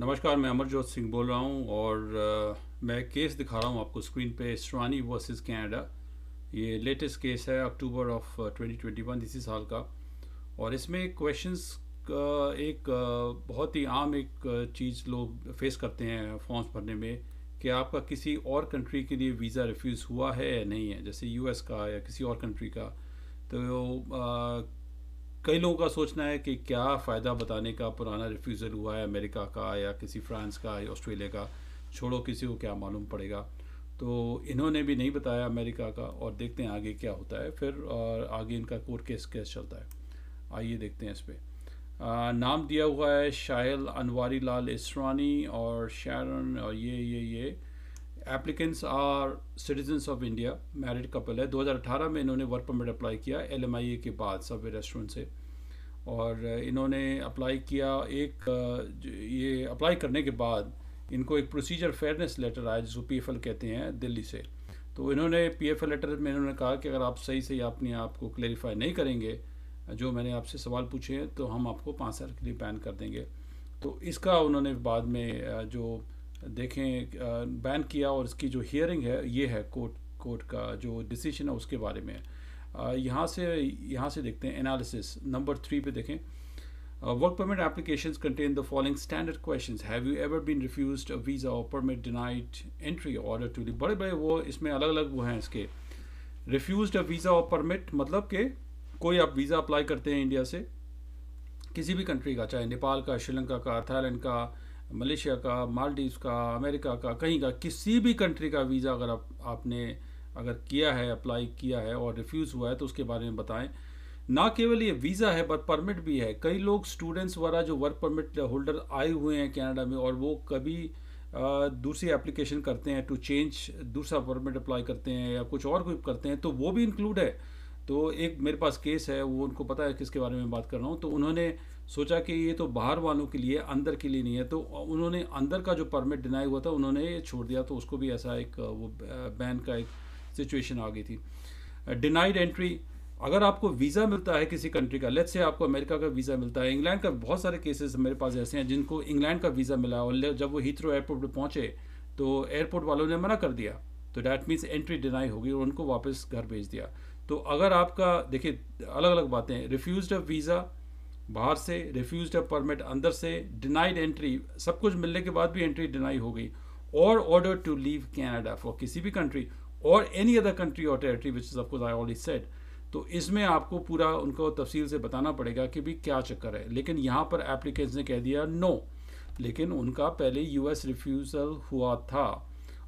नमस्कार मैं अमरजोत सिंह बोल रहा हूँ और आ, मैं केस दिखा रहा हूँ आपको स्क्रीन पे श्रानी वर्सेस कनाडा ये लेटेस्ट केस है अक्टूबर ऑफ 2021 इसी साल का और इसमें क्वेश्चंस एक बहुत ही आम एक चीज़ लोग फेस करते हैं फॉर्म्स भरने में कि आपका किसी और कंट्री के लिए वीज़ा रिफ्यूज़ हुआ है या नहीं है जैसे यूएस का या किसी और कंट्री का तो कई लोगों का सोचना है कि क्या फ़ायदा बताने का पुराना रिफ्यूज़ल हुआ है अमेरिका का या किसी फ्रांस का या ऑस्ट्रेलिया का छोड़ो किसी को क्या मालूम पड़ेगा तो इन्होंने भी नहीं बताया अमेरिका का और देखते हैं आगे क्या होता है फिर और आगे इनका कोर्ट केस कैसे चलता है आइए देखते हैं इस पर नाम दिया हुआ है शाहल अनवारी लाल इसरानी और शारन और ये ये ये applicants are citizens of India married couple है 2018 में इन्होंने वर्क परमिट अप्लाई किया एल के बाद सब रेस्टोरेंट से और इन्होंने अप्लाई किया एक ये अप्लाई करने के बाद इनको एक प्रोसीजर फेयरनेस लेटर आया जिसको पी कहते हैं दिल्ली से तो इन्होंने पी लेटर में इन्होंने कहा कि अगर आप सही सही अपने आप को क्लेरिफाई नहीं करेंगे जो मैंने आपसे सवाल पूछे हैं तो हम आपको पाँच साल के लिए बैन कर देंगे तो इसका उन्होंने बाद में जो देखें बैन किया और इसकी जो हियरिंग है ये है कोर्ट कोर्ट का जो डिसीजन है उसके बारे में यहाँ से यहाँ से देखते हैं एनालिसिस नंबर थ्री पे देखें work permit application contain the following standard question have you ever been refuse visa और permit denied entry order to बड़े बड़े वो इसमें अलग अलग वो हैं इसके रिफ्यूज वीज़ा और परमिट मतलब कि कोई आप वीज़ा अप्लाई करते हैं इंडिया से किसी भी कंट्री का चाहे नेपाल का श्रीलंका का थाईलैंड का मलेशिया का मालदीव का अमेरिका का कहीं का किसी भी कंट्री का वीज़ा अगर आप आपने अगर किया है अप्लाई किया है और रिफ्यूज़ हुआ है तो उसके बारे में बताएं ना केवल ये वीज़ा है बट परमिट भी है कई लोग स्टूडेंट्स वगैरह जो वर्क परमिट होल्डर आए हुए हैं कनाडा में और वो कभी दूसरी एप्लीकेशन करते हैं टू चेंज दूसरा परमिट अप्लाई करते हैं या कुछ और कोई करते हैं तो वो भी इंक्लूड है तो एक मेरे पास केस है वो उनको पता है किसके बारे में बात कर रहा हूँ तो उन्होंने सोचा कि ये तो बाहर वालों के लिए अंदर के लिए नहीं है तो उन्होंने अंदर का जो परमिट डिनाई हुआ था उन्होंने छोड़ दिया तो उसको भी ऐसा एक वो बैन का एक सिचुएशन आ गई थी डिनाइड एंट्री अगर आपको वीज़ा मिलता है किसी कंट्री का लेट्स से आपको अमेरिका का वीज़ा मिलता है इंग्लैंड का बहुत सारे केसेस मेरे पास ऐसे हैं जिनको इंग्लैंड का वीज़ा मिला और जब वो हीथ्रो एयरपोर्ट पर पहुँचे तो एयरपोर्ट वालों ने मना कर दिया तो डैट मीन्स एंट्री डिनाई होगी और उनको वापस घर भेज दिया तो अगर आपका देखिए अलग अलग बातें रिफ्यूज अ वीज़ा बाहर से रिफ्यूज अ परमिट अंदर से डिनाइड एंट्री सब कुछ मिलने के बाद भी एंट्री डिनाई हो गई और order to leave Canada for किसी भी कंट्री और एनी अदर कंट्री और territory which is of course I already set तो इसमें आपको पूरा उनको तफसील से बताना पड़ेगा कि भाई क्या चक्कर है लेकिन यहाँ पर एप्लीकेंट्स ने कह दिया नो लेकिन उनका पहले यूएस रिफ्यूज़ल हुआ था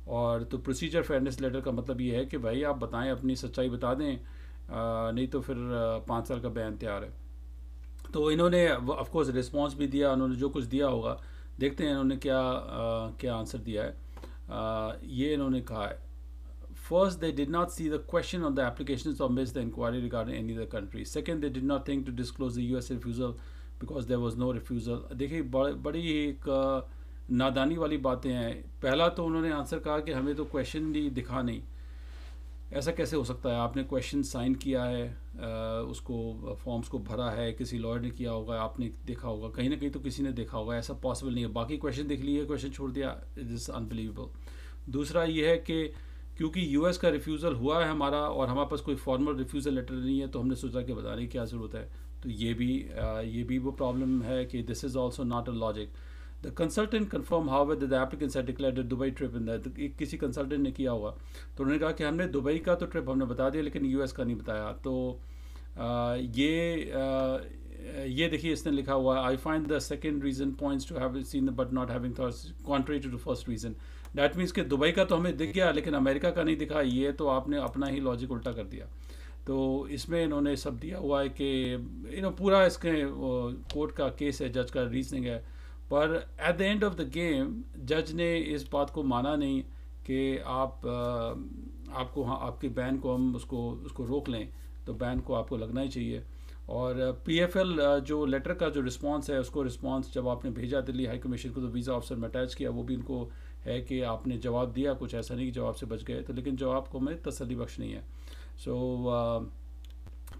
और तो प्रोसीजर फेयरनेस लेटर का मतलब ये है कि भाई आप बताएं अपनी सच्चाई बता दें आ, नहीं तो फिर पाँच साल का बैन तैयार है तो इन्होंने ऑफकोर्स रिस्पॉन्स भी दिया उन्होंने जो कुछ दिया होगा देखते हैं इन्होंने क्या आ, क्या आंसर दिया है आ, ये इन्होंने कहा है First, they did not see the question on the applications on which the inquiry regarding any other country. Second, they did not think to disclose the U.S. refusal because there was no refusal. देखिए बड़ी एक नादानी वाली बातें हैं पहला तो उन्होंने आंसर कहा कि हमें तो क्वेश्चन ही दिखा नहीं ऐसा कैसे हो सकता है आपने क्वेश्चन साइन किया है उसको फॉर्म्स को भरा है किसी लॉयर ने किया होगा आपने देखा होगा कहीं ना कहीं तो किसी ने देखा होगा ऐसा पॉसिबल नहीं है बाकी क्वेश्चन देख लिए क्वेश्चन छोड़ दिया इट इज़ अनबिलीवेबल दूसरा ये है कि क्योंकि यूएस का रिफ्यूज़ल हुआ है हमारा और हमारे पास कोई फॉर्मल रिफ्यूज़ल लेटर नहीं है तो हमने सोचा कि बताने की क्या ज़रूरत है तो ये भी ये भी वो प्रॉब्लम है कि this is also not a logic the consultant confirm how whether the applicants are declare Dubai trip in that किसी कंसल्टेंट ने किया हुआ तो उन्होंने कहा कि हमने दुबई का तो ट्रिप हमने बता दिया लेकिन एस का नहीं बताया तो आ, ये आ, ये देखिए इसने लिखा हुआ है I find the second reason points to have seen but not having contrary to the first reason that means कि दुबई का तो हमें दिख गया लेकिन अमेरिका का नहीं दिखा ये तो आपने अपना ही लॉजिक उल्टा कर दिया तो इसमें इन्होंने सब दिया हुआ है कि यू नो पूरा इसके कोर्ट का केस है जज का रीजनिंग है पर at the end of the game जज ने इस बात को माना नहीं कि आप आपको हाँ आपके बैन को हम उसको उसको रोक लें तो बैन को आपको लगना ही चाहिए और पीएफएल जो लेटर का जो रिस्पांस है उसको रिस्पांस जब आपने भेजा दिल्ली हाई कमीशन को तो वीज़ा ऑफिसर में अटैच किया वो भी उनको है कि आपने जवाब दिया कुछ ऐसा नहीं कि जवाब से बच गए तो लेकिन जवाब को हमें तसली बख्श नहीं है so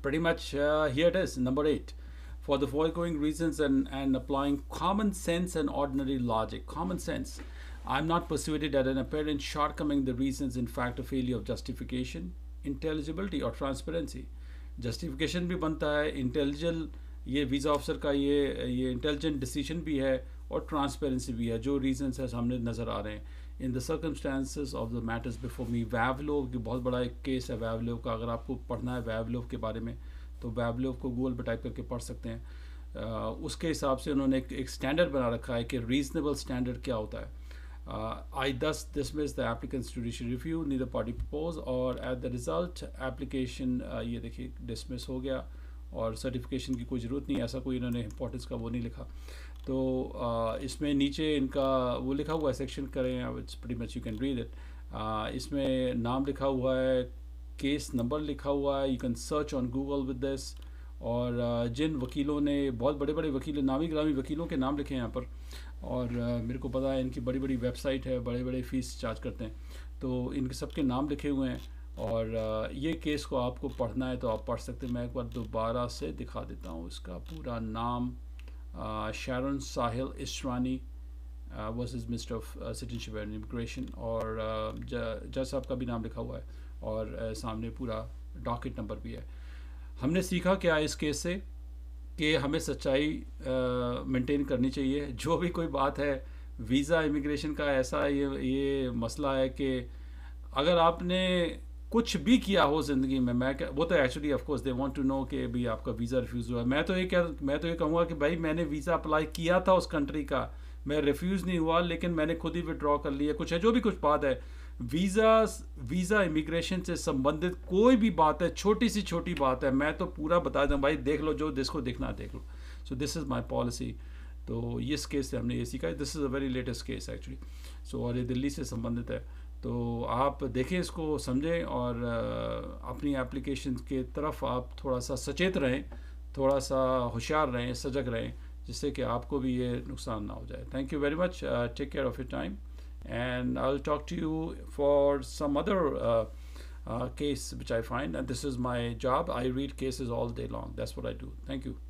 pretty much here here number eight for the foregoing reasons and, and applying common sense and ordinary logic. Common sense. I'm not persuaded that an apparent shortcoming the reasons in fact a failure of justification, intelligibility or transparency. Justification भी बनता है इंटेलिजल ये visa officer का ये ये intelligent decision भी है और ट्रांसपेरेंसी भी है जो रीजंस है सामने नज़र आ रहे हैं in the circumstances of the matters before me Vavilov की बहुत बड़ा एक केस है वैवलोव का अगर आपको पढ़ना है वैवलोव के बारे में तो बैबलो को गूगल पर टाइप करके पढ़ सकते हैं उसके हिसाब से उन्होंने एक, एक स्टैंडर्ड बना रखा है कि रीजनेबल स्टैंडर्ड क्या होता है I thus dismiss the applicant judicial review नी द पार्टी प्रपोज और एट द रिजल्ट एप्लीकेशन ये देखिए डिसमिस हो गया और सर्टिफिकेशन की कोई ज़रूरत नहीं ऐसा कोई इन्होंने इंपॉर्टेंस का वो नहीं लिखा तो uh, इसमें नीचे इनका वो लिखा हुआ है सेक्शन करें it's pretty much you can read it इसमें नाम लिखा हुआ है केस नंबर लिखा हुआ है you can search on Google with this और uh, जिन वकीलों ने बहुत बड़े बड़े वकील नामी ग्रामी वकीलों के नाम लिखे हैं यहाँ पर और uh, मेरे को पता है इनकी बड़ी बड़ी वेबसाइट है बड़े बड़े फ़ीस चार्ज करते हैं तो इनके सबके नाम लिखे हुए हैं और uh, ये केस को आपको पढ़ना है तो आप पढ़ सकते हैं मैं एक बार दोबारा से दिखा देता हूँ इसका पूरा नाम Sharan Sahil Iswani uh, versus minister of citizenship and immigration और uh, जज साहब का भी नाम लिखा हुआ है और uh, सामने पूरा डॉकेट नंबर भी है हमने सीखा क्या इस केस से कि हमें सच्चाई मेंटेन uh, करनी चाहिए जो भी कोई बात है वीज़ा इमिग्रेशन का ऐसा ये ये मसला है कि अगर आपने कुछ भी किया हो ज़िंदगी में मैं वो तो actually of course they want to know कि भाई आपका वीज़ा रिफ्यूज़ हुआ मैं तो ये कह मैं तो ये कहूँगा कि भाई मैंने वीज़ा अप्लाई किया था उस कंट्री का मैं रिफ्यूज़ नहीं हुआ लेकिन मैंने खुद ही विड्रॉ कर लिया कुछ है जो भी कुछ बात है वीज़ा वीज़ा इमिग्रेशन से संबंधित कोई भी बात है छोटी सी छोटी बात है मैं तो पूरा बता दूँ भाई देख लो जो जिसको दिखना देख लो so this is my policy तो इस केस से हमने ये सीखा है this is a very latest case actually so और ये दिल्ली से संबंधित है तो आप देखें इसको समझें और अपनी एप्लीकेशन के तरफ आप थोड़ा सा सचेत रहें थोड़ा सा होशियार रहें सजग रहें जिससे कि आपको भी ये नुकसान ना हो जाए thank you very much take care of your time and I will talk to you for some other case which I find and this is my job I read cases all day long that's what I do thank you